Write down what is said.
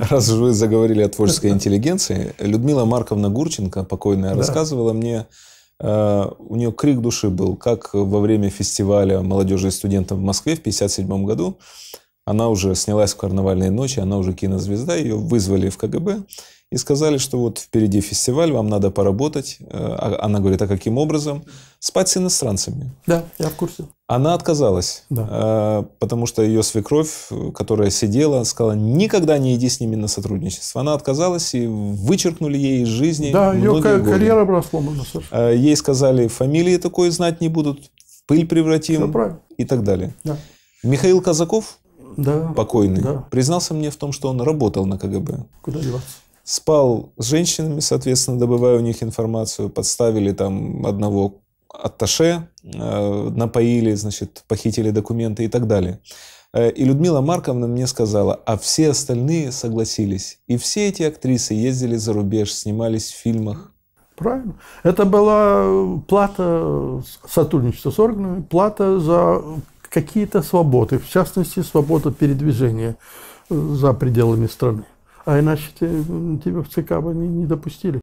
Раз уже вы заговорили о творческой интеллигенции, Людмила Марковна Гурченко, покойная, да. рассказывала мне, э, у нее крик души был, как во время фестиваля молодежи и студентов в Москве в 1957 году. Она уже снялась в «Карнавальной ночи», она уже кинозвезда, ее вызвали в КГБ и сказали, что вот впереди фестиваль, вам надо поработать. Э, а, она говорит, а каким образом? Спать с иностранцами. Да, я в курсе. Она отказалась, да. Э, потому что ее свекровь, которая сидела, сказала, никогда не иди с ними на сотрудничество. Она отказалась и вычеркнули ей из жизни Да, ее карьера годы. карьера была сломана. Совершенно. Э, ей сказали, фамилии такой знать не будут, пыль превратим и так далее. Да. Михаил Казаков, да. покойный, да. признался мне в том, что он работал на КГБ. Куда деваться? Спал с женщинами, соответственно, добывая у них информацию, подставили там одного атташе, э, напоили, значит, похитили документы и так далее. Э, и Людмила Марковна мне сказала, а все остальные согласились. И все эти актрисы ездили за рубеж, снимались в фильмах. Правильно. Это была э, плата сотрудничества с органами, плата за какие-то свободы, в частности, свобода передвижения за пределами страны. А иначе тебя в ЦК бы не, не допустили.